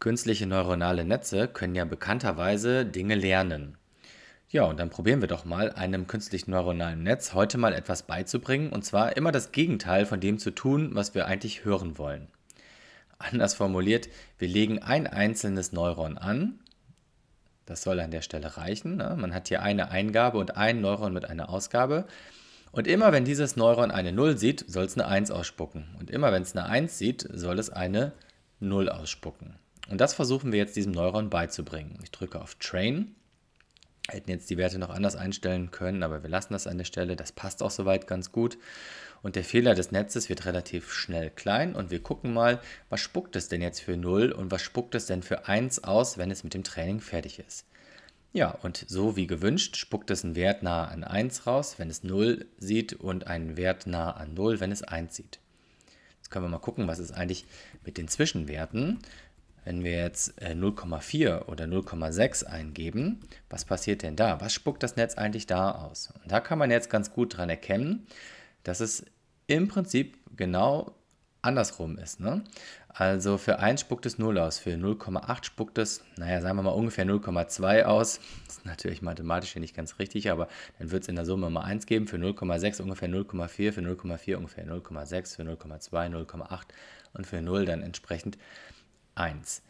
Künstliche neuronale Netze können ja bekannterweise Dinge lernen. Ja, und dann probieren wir doch mal, einem künstlichen neuronalen Netz heute mal etwas beizubringen, und zwar immer das Gegenteil von dem zu tun, was wir eigentlich hören wollen. Anders formuliert, wir legen ein einzelnes Neuron an, das soll an der Stelle reichen, ne? man hat hier eine Eingabe und ein Neuron mit einer Ausgabe, und immer wenn dieses Neuron eine 0 sieht, soll es eine 1 ausspucken, und immer wenn es eine 1 sieht, soll es eine 0 ausspucken. Und das versuchen wir jetzt diesem Neuron beizubringen. Ich drücke auf Train. hätten jetzt die Werte noch anders einstellen können, aber wir lassen das an der Stelle. Das passt auch soweit ganz gut. Und der Fehler des Netzes wird relativ schnell klein und wir gucken mal, was spuckt es denn jetzt für 0 und was spuckt es denn für 1 aus, wenn es mit dem Training fertig ist. Ja, und so wie gewünscht spuckt es einen Wert nahe an 1 raus, wenn es 0 sieht und einen Wert nahe an 0, wenn es 1 sieht. Jetzt können wir mal gucken, was ist eigentlich mit den Zwischenwerten. Wenn wir jetzt 0,4 oder 0,6 eingeben, was passiert denn da? Was spuckt das Netz eigentlich da aus? Und da kann man jetzt ganz gut dran erkennen, dass es im Prinzip genau andersrum ist. Ne? Also für 1 spuckt es 0 aus, für 0,8 spuckt es, naja, sagen wir mal ungefähr 0,2 aus. Das ist natürlich mathematisch hier nicht ganz richtig, aber dann wird es in der Summe mal 1 geben, für 0,6 ungefähr 0,4, für 0,4 ungefähr 0,6, für 0,2 0,8 und für 0 dann entsprechend 1.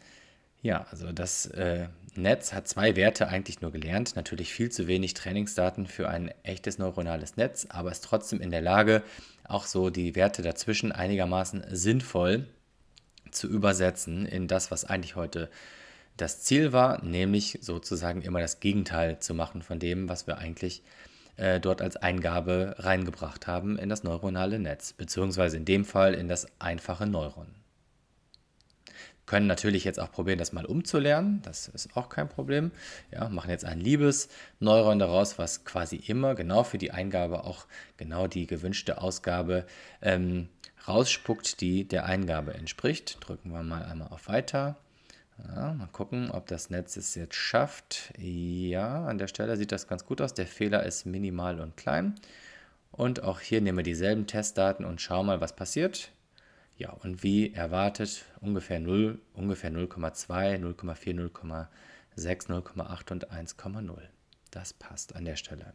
Ja, also das äh, Netz hat zwei Werte eigentlich nur gelernt. Natürlich viel zu wenig Trainingsdaten für ein echtes neuronales Netz, aber ist trotzdem in der Lage, auch so die Werte dazwischen einigermaßen sinnvoll zu übersetzen in das, was eigentlich heute das Ziel war, nämlich sozusagen immer das Gegenteil zu machen von dem, was wir eigentlich äh, dort als Eingabe reingebracht haben in das neuronale Netz, beziehungsweise in dem Fall in das einfache Neuron. Können natürlich jetzt auch probieren, das mal umzulernen. Das ist auch kein Problem. Ja, machen jetzt ein Liebesneuron daraus, was quasi immer genau für die Eingabe auch genau die gewünschte Ausgabe ähm, rausspuckt, die der Eingabe entspricht. Drücken wir mal einmal auf Weiter. Ja, mal gucken, ob das Netz es jetzt schafft. Ja, an der Stelle sieht das ganz gut aus. Der Fehler ist minimal und klein. Und auch hier nehmen wir dieselben Testdaten und schauen mal, was passiert. Ja, und wie erwartet ungefähr 0, ungefähr 0,2, 0,4, 0,6, 0,8 und 1,0. Das passt an der Stelle.